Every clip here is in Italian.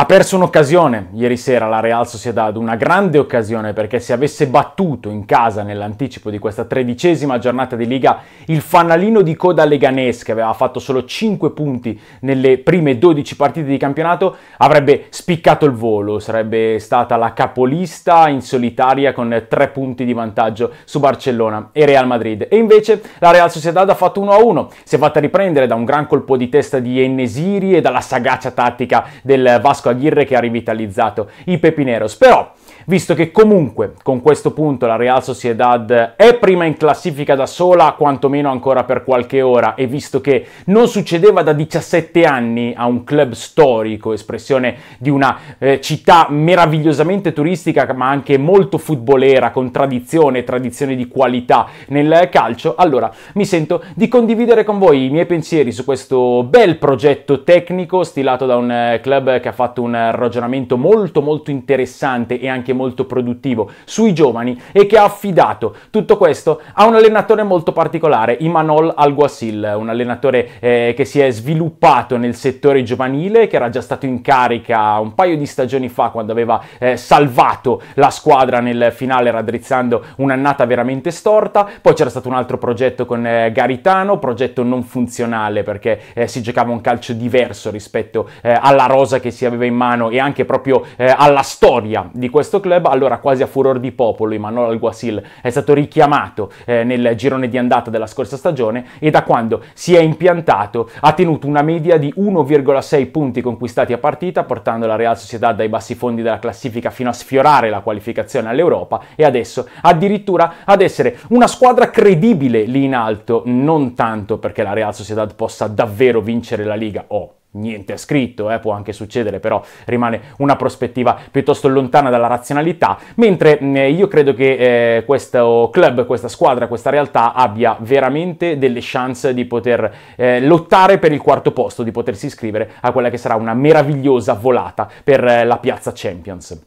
Ha perso un'occasione ieri sera la Real Sociedad, una grande occasione perché se avesse battuto in casa nell'anticipo di questa tredicesima giornata di Liga il fanalino di coda leganese che aveva fatto solo 5 punti nelle prime 12 partite di campionato avrebbe spiccato il volo, sarebbe stata la capolista in solitaria con 3 punti di vantaggio su Barcellona e Real Madrid e invece la Real Sociedad ha fatto 1-1, si è fatta riprendere da un gran colpo di testa di Enesiri e dalla sagacia tattica del Vasco Vasco Aguirre che ha rivitalizzato i Pepineros. Però, visto che comunque con questo punto la Real Sociedad è prima in classifica da sola, quantomeno ancora per qualche ora, e visto che non succedeva da 17 anni a un club storico, espressione di una eh, città meravigliosamente turistica ma anche molto futbolera, con tradizione, tradizione di qualità nel calcio, allora mi sento di condividere con voi i miei pensieri su questo bel progetto tecnico stilato da un eh, club che ha fatto un ragionamento molto molto interessante e anche molto produttivo sui giovani e che ha affidato tutto questo questo ha un allenatore molto particolare, Imanol Alguacil, un allenatore eh, che si è sviluppato nel settore giovanile, che era già stato in carica un paio di stagioni fa quando aveva eh, salvato la squadra nel finale raddrizzando un'annata veramente storta, poi c'era stato un altro progetto con eh, Garitano, progetto non funzionale perché eh, si giocava un calcio diverso rispetto eh, alla rosa che si aveva in mano e anche proprio eh, alla storia di questo club, allora quasi a furor di popolo Imanol Alguacil è stato richiamato fermato eh, nel girone di andata della scorsa stagione e da quando si è impiantato ha tenuto una media di 1,6 punti conquistati a partita, portando la Real Sociedad dai bassi fondi della classifica fino a sfiorare la qualificazione all'Europa e adesso addirittura ad essere una squadra credibile lì in alto, non tanto perché la Real Sociedad possa davvero vincere la Liga o oh niente è scritto, eh, può anche succedere, però rimane una prospettiva piuttosto lontana dalla razionalità, mentre eh, io credo che eh, questo club, questa squadra, questa realtà abbia veramente delle chance di poter eh, lottare per il quarto posto, di potersi iscrivere a quella che sarà una meravigliosa volata per eh, la piazza Champions.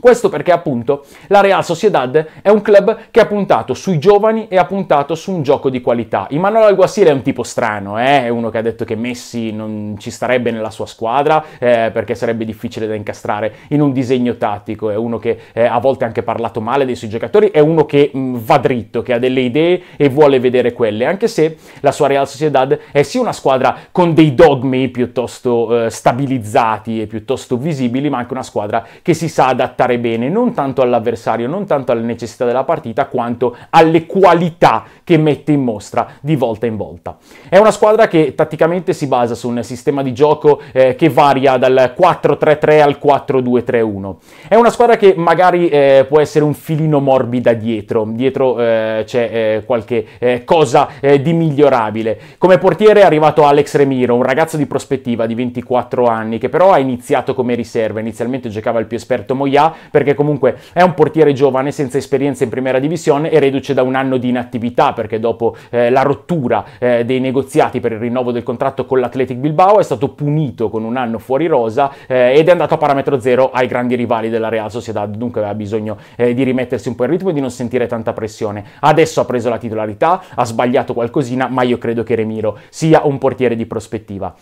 Questo perché appunto la Real Sociedad è un club che ha puntato sui giovani e ha puntato su un gioco di qualità. Immanuel Alguacil è un tipo strano, eh? è uno che ha detto che Messi non ci starebbe nella sua squadra eh, perché sarebbe difficile da incastrare in un disegno tattico, è uno che eh, a volte ha anche parlato male dei suoi giocatori, è uno che mh, mm, va dritto, che ha delle idee e vuole vedere quelle, anche se la sua Real Sociedad è sì una squadra con dei dogmi piuttosto eh, stabilizzati e piuttosto visibili, ma anche una squadra che si sa adattare adattare bene, non tanto all'avversario, non tanto alle necessità della partita, quanto alle qualità che mette in mostra di volta in volta. È una squadra che tatticamente si basa su un sistema di gioco eh, che varia dal 4-3-3 al 4-2-3-1. È una squadra che magari eh, può essere un filino morbida dietro, dietro eh, c'è eh, qualche eh, cosa eh, di migliorabile. Come portiere è arrivato Alex Remiro, un ragazzo di prospettiva di 24 anni che però ha iniziato come riserva, inizialmente giocava il più esperto Moyà, perché comunque è un portiere giovane senza esperienza in prima divisione e reduce da un anno di inattività perché dopo eh, la rottura eh, dei negoziati per il rinnovo del contratto con l'Athletic Bilbao è stato punito con un anno fuori rosa eh, ed è andato a parametro zero ai grandi rivali della Real Sociedad, dunque aveva bisogno eh, di rimettersi un po' in ritmo e di non sentire tanta pressione. Adesso ha preso la titolarità, ha sbagliato qualcosina, ma io credo che Remiro sia un portiere di prospettiva.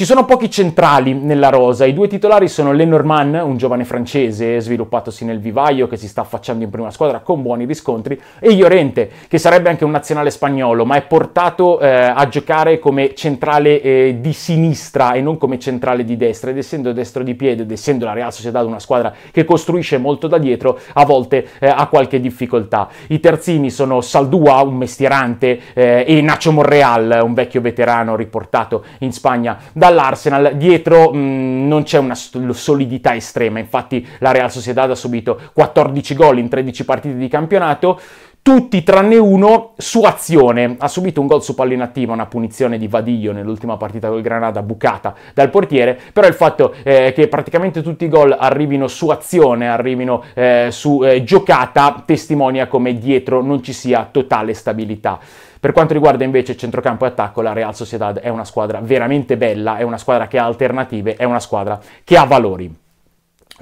Ci sono pochi centrali nella rosa, i due titolari sono Lenormand, un giovane francese sviluppatosi nel vivaio che si sta affacciando in prima squadra con buoni riscontri, e Llorente, che sarebbe anche un nazionale spagnolo, ma è portato eh, a giocare come centrale eh, di sinistra e non come centrale di destra, ed essendo destro di piede, ed essendo la Real Sociedad una squadra che costruisce molto da dietro, a volte eh, ha qualche difficoltà. I terzini sono Saldua, un mestierante, eh, e Nacho Monreal, un vecchio veterano riportato in Spagna da dall'Arsenal dietro mh, mm, non c'è una solidità estrema, infatti la Real Sociedad ha subito 14 gol in 13 partite di campionato, tutti tranne uno su azione. Ha subito un gol su pallina attiva, una punizione di Vadiglio nell'ultima partita col Granada bucata dal portiere, però il fatto eh, che praticamente tutti i gol arrivino su azione, arrivino eh, su eh, giocata, testimonia come dietro non ci sia totale stabilità. Per quanto riguarda invece centrocampo e attacco, la Real Sociedad è una squadra veramente bella, è una squadra che ha alternative, è una squadra che ha valori.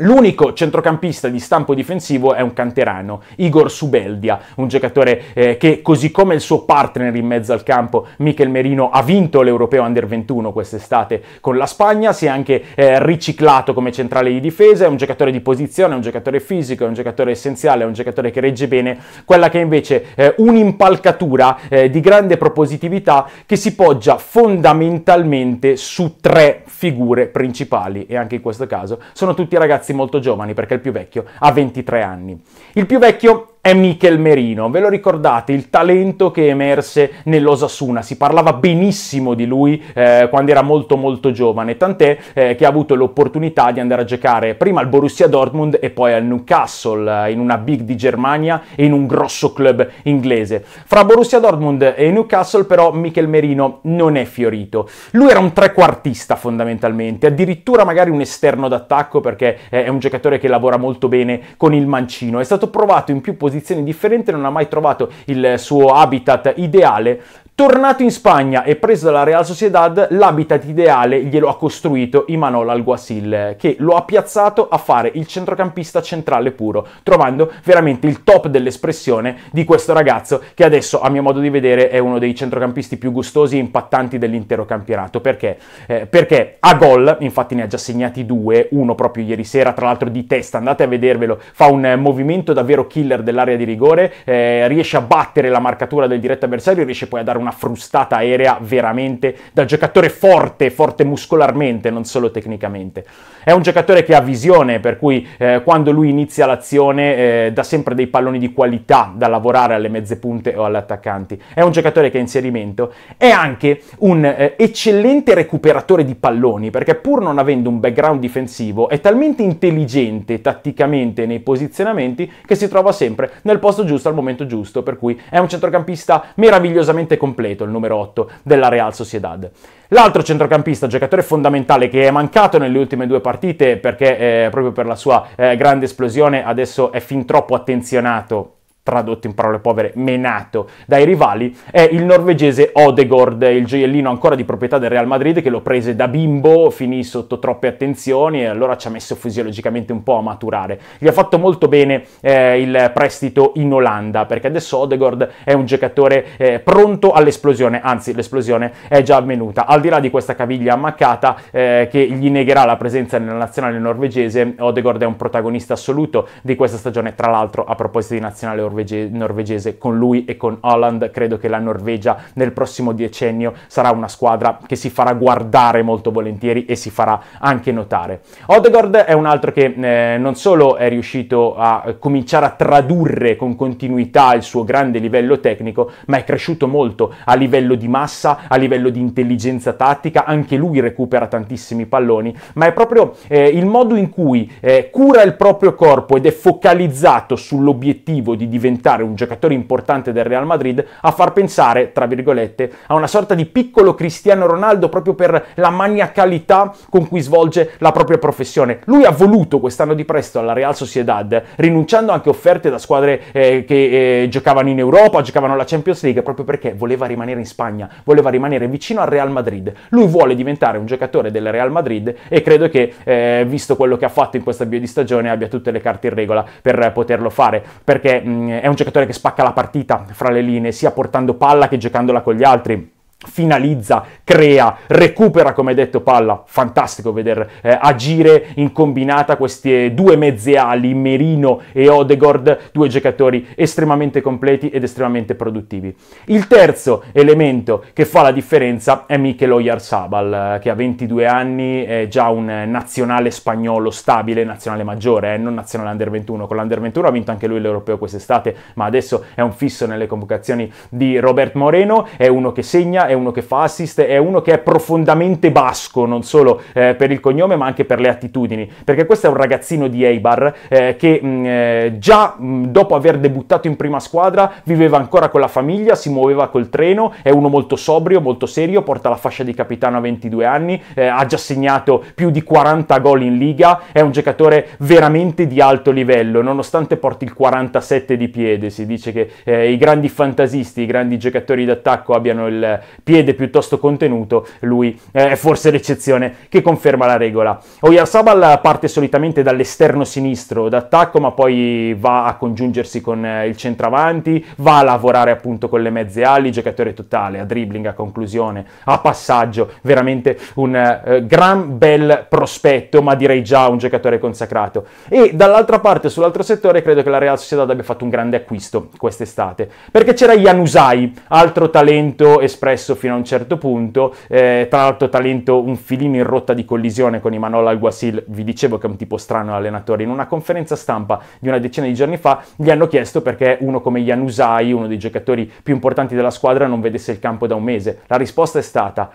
L'unico centrocampista di stampo difensivo è un canterano, Igor Subeldia, un giocatore eh, che così come il suo partner in mezzo al campo, Michel Merino, ha vinto l'Europeo Under 21 quest'estate con la Spagna, si è anche eh, riciclato come centrale di difesa, è un giocatore di posizione, è un giocatore fisico, è un giocatore essenziale, è un giocatore che regge bene, quella che è invece eh, un'impalcatura eh, di grande propositività che si poggia fondamentalmente su tre figure principali e anche in questo caso sono tutti ragazzi ragazzi molto giovani perché il più vecchio ha 23 anni. Il più vecchio è Michel Merino. Ve lo ricordate, il talento che emerse nell'Osasuna. Si parlava benissimo di lui eh, quando era molto molto giovane, tant'è eh, che ha avuto l'opportunità di andare a giocare prima al Borussia Dortmund e poi al Newcastle, eh, in una big di Germania e in un grosso club inglese. Fra Borussia Dortmund e Newcastle però Michel Merino non è fiorito. Lui era un trequartista fondamentalmente, addirittura magari un esterno d'attacco perché è un giocatore che lavora molto bene con il mancino. È stato provato in più posizioni posizioni differenti, non ha mai trovato il suo habitat ideale Tornato in Spagna e preso dalla Real Sociedad, l'habitat ideale glielo ha costruito Imanol Alguacil, che lo ha piazzato a fare il centrocampista centrale puro, trovando veramente il top dell'espressione di questo ragazzo che adesso, a mio modo di vedere, è uno dei centrocampisti più gustosi e impattanti dell'intero campionato. Perché? Eh, perché a gol, infatti ne ha già segnati due, uno proprio ieri sera, tra l'altro di testa, andate a vedervelo, fa un movimento davvero killer dell'area di rigore, eh, riesce a battere la marcatura del diretto avversario, riesce poi a dare una una frustata aerea veramente da giocatore forte, forte muscolarmente, non solo tecnicamente. È un giocatore che ha visione, per cui eh, quando lui inizia l'azione eh, dà sempre dei palloni di qualità da lavorare alle mezze punte o agli attaccanti. È un giocatore che ha inserimento, è anche un eh, eccellente recuperatore di palloni, perché pur non avendo un background difensivo è talmente intelligente tatticamente nei posizionamenti che si trova sempre nel posto giusto al momento giusto, per cui è un centrocampista meravigliosamente competente completo, il numero 8 della Real Sociedad. L'altro centrocampista, giocatore fondamentale che è mancato nelle ultime due partite perché eh, proprio per la sua eh, grande esplosione adesso è fin troppo attenzionato tradotto in parole povere, menato dai rivali, è il norvegese Odegord, il gioiellino ancora di proprietà del Real Madrid che lo prese da bimbo, finì sotto troppe attenzioni e allora ci ha messo fisiologicamente un po' a maturare. Gli ha fatto molto bene eh, il prestito in Olanda perché adesso Odegord è un giocatore eh, pronto all'esplosione, anzi l'esplosione è già avvenuta. Al di là di questa caviglia ammaccata eh, che gli negherà la presenza nella nazionale norvegese, Odegord è un protagonista assoluto di questa stagione, tra l'altro a proposito di nazionale norvegese norvege- norvegese con lui e con Holland credo che la Norvegia nel prossimo decennio sarà una squadra che si farà guardare molto volentieri e si farà anche notare. Odegaard è un altro che eh, non solo è riuscito a cominciare a tradurre con continuità il suo grande livello tecnico, ma è cresciuto molto a livello di massa, a livello di intelligenza tattica, anche lui recupera tantissimi palloni, ma è proprio eh, il modo in cui eh, cura il proprio corpo ed è focalizzato sull'obiettivo di diventare diventare un giocatore importante del Real Madrid a far pensare, tra virgolette, a una sorta di piccolo Cristiano Ronaldo proprio per la maniacalità con cui svolge la propria professione. Lui ha voluto quest'anno di presto alla Real Sociedad, rinunciando anche a offerte da squadre eh, che eh, giocavano in Europa, giocavano alla Champions League, proprio perché voleva rimanere in Spagna, voleva rimanere vicino al Real Madrid. Lui vuole diventare un giocatore del Real Madrid e credo che, eh, visto quello che ha fatto in questa bio di stagione, abbia tutte le carte in regola per poterlo fare, perché mh, mm, è un giocatore che spacca la partita fra le linee, sia portando palla che giocandola con gli altri finalizza, crea, recupera, come detto Palla, fantastico vedere eh, agire in combinata queste due mezze ali, Merino e Odegord, due giocatori estremamente completi ed estremamente produttivi. Il terzo elemento che fa la differenza è Mikel Oyarzabal, eh, che a 22 anni è già un nazionale spagnolo stabile, nazionale maggiore, eh, non nazionale under 21, con l'under 21 ha vinto anche lui l'europeo quest'estate, ma adesso è un fisso nelle convocazioni di Robert Moreno, è uno che segna, è uno che fa assist, è uno che è profondamente basco, non solo eh, per il cognome ma anche per le attitudini, perché questo è un ragazzino di Eibar eh, che mh, mm, eh, già mh, mm, dopo aver debuttato in prima squadra viveva ancora con la famiglia, si muoveva col treno, è uno molto sobrio, molto serio, porta la fascia di capitano a 22 anni, eh, ha già segnato più di 40 gol in liga, è un giocatore veramente di alto livello, nonostante porti il 47 di piede, si dice che eh, i grandi fantasisti, i grandi giocatori d'attacco abbiano il, piede piuttosto contenuto, lui eh, è forse l'eccezione che conferma la regola. Oyarzabal parte solitamente dall'esterno sinistro d'attacco, ma poi va a congiungersi con eh, il centravanti, va a lavorare appunto con le mezze ali, giocatore totale, a dribbling, a conclusione, a passaggio, veramente un eh, gran bel prospetto, ma direi già un giocatore consacrato. E dall'altra parte, sull'altro settore, credo che la Real Sociedad abbia fatto un grande acquisto quest'estate, perché c'era Janusai, altro talento espresso perverso fino a un certo punto, eh, tra l'altro talento un filino in rotta di collisione con Imanol Alguacil, vi dicevo che è un tipo strano allenatore, in una conferenza stampa di una decina di giorni fa gli hanno chiesto perché uno come Janusai, uno dei giocatori più importanti della squadra, non vedesse il campo da un mese. La risposta è stata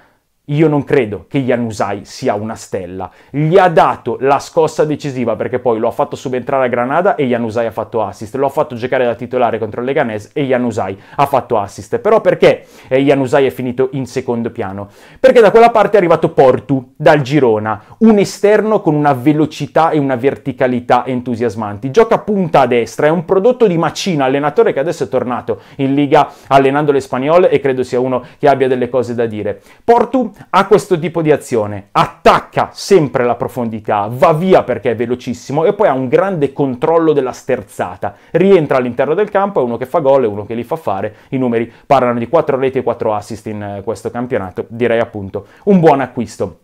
io non credo che Janusai sia una stella. Gli ha dato la scossa decisiva perché poi lo ha fatto subentrare a Granada e Janusai ha fatto assist. Lo ha fatto giocare da titolare contro il Leganese e Janusai ha fatto assist. Però perché eh, Janusai è finito in secondo piano? Perché da quella parte è arrivato Portu dal Girona, un esterno con una velocità e una verticalità entusiasmanti. Gioca punta a destra, è un prodotto di Macina, allenatore che adesso è tornato in Liga allenando l'Espagnol e credo sia uno che abbia delle cose da dire. Portu ha questo tipo di azione, attacca sempre la profondità, va via perché è velocissimo e poi ha un grande controllo della sterzata, rientra all'interno del campo, è uno che fa gol, è uno che li fa fare, i numeri parlano di 4 reti e 4 assist in eh, questo campionato, direi appunto un buon acquisto.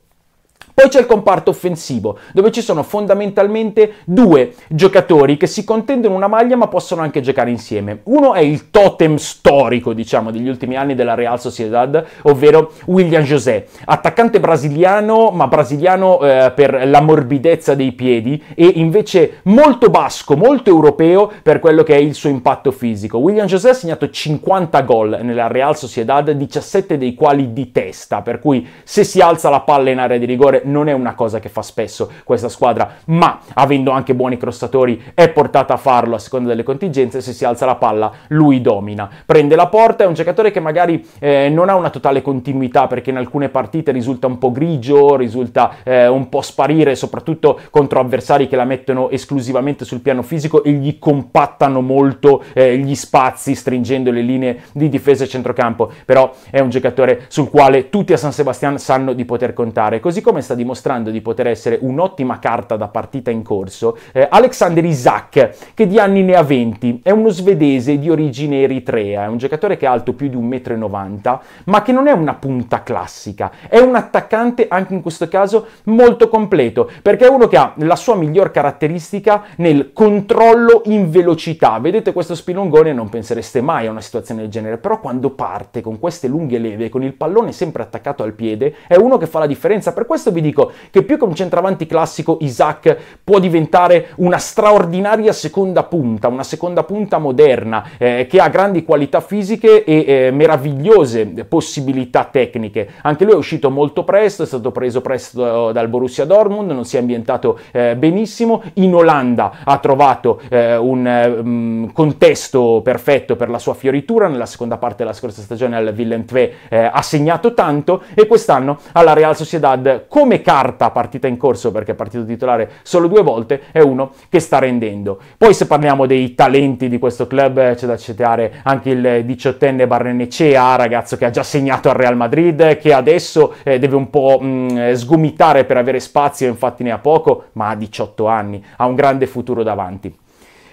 Poi c'è il comparto offensivo, dove ci sono fondamentalmente due giocatori che si contendono una maglia ma possono anche giocare insieme. Uno è il totem storico, diciamo, degli ultimi anni della Real Sociedad, ovvero William José, attaccante brasiliano, ma brasiliano eh, per la morbidezza dei piedi e invece molto basco, molto europeo per quello che è il suo impatto fisico. William José ha segnato 50 gol nella Real Sociedad, 17 dei quali di testa, per cui se si alza la palla in area di rigore non è una cosa che fa spesso questa squadra, ma avendo anche buoni crossatori è portata a farlo a seconda delle contingenze, se si alza la palla lui domina, prende la porta, è un giocatore che magari eh, non ha una totale continuità perché in alcune partite risulta un po' grigio, risulta eh, un po' sparire, soprattutto contro avversari che la mettono esclusivamente sul piano fisico e gli compattano molto eh, gli spazi stringendo le linee di difesa e centrocampo, però è un giocatore sul quale tutti a San Sebastian sanno di poter contare, così come sta dimostrando di poter essere un'ottima carta da partita in corso, eh, Alexander Isaac, che di anni ne ha 20, è uno svedese di origine eritrea, è un giocatore che è alto più di 1,90 m, ma che non è una punta classica, è un attaccante anche in questo caso molto completo, perché è uno che ha la sua miglior caratteristica nel controllo in velocità. Vedete questo spilongone non pensereste mai a una situazione del genere, però quando parte con queste lunghe leve, con il pallone sempre attaccato al piede, è uno che fa la differenza, per questo vi vi dico che più che un centravanti classico, Isaac può diventare una straordinaria seconda punta, una seconda punta moderna eh, che ha grandi qualità fisiche e eh, meravigliose possibilità tecniche. Anche lui è uscito molto presto, è stato preso presto dal Borussia Dortmund, non si è ambientato eh, benissimo. In Olanda ha trovato eh, un um, contesto perfetto per la sua fioritura, nella seconda parte della scorsa stagione al Willem 2 eh, ha segnato tanto e quest'anno alla Real Sociedad come come carta partita in corso, perché è partito titolare solo due volte, è uno che sta rendendo. Poi se parliamo dei talenti di questo club, eh, c'è da citare anche il diciottenne Barrenecea, ragazzo che ha già segnato al Real Madrid, che adesso eh, deve un po' mh, mm, sgomitare per avere spazio, infatti ne ha poco, ma ha 18 anni, ha un grande futuro davanti.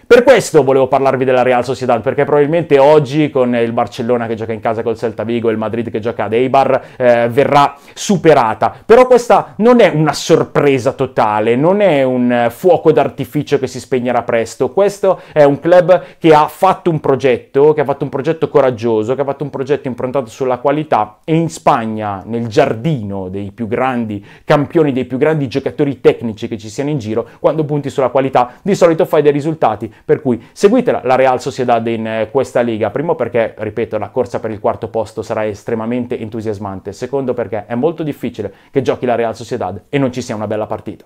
Per questo volevo parlarvi della Real Sociedad, perché probabilmente oggi con il Barcellona che gioca in casa col Celta Vigo e il Madrid che gioca ad Eibar eh, verrà superata. Però questa non è una sorpresa totale, non è un fuoco d'artificio che si spegnerà presto. Questo è un club che ha fatto un progetto, che ha fatto un progetto coraggioso, che ha fatto un progetto improntato sulla qualità e in Spagna, nel giardino dei più grandi campioni, dei più grandi giocatori tecnici che ci siano in giro, quando punti sulla qualità di solito fai dei risultati. Per cui seguitela la Real Sociedad in eh, questa Liga, primo perché, ripeto, la corsa per il quarto posto sarà estremamente entusiasmante, secondo perché è molto difficile che giochi la Real Sociedad e non ci sia una bella partita.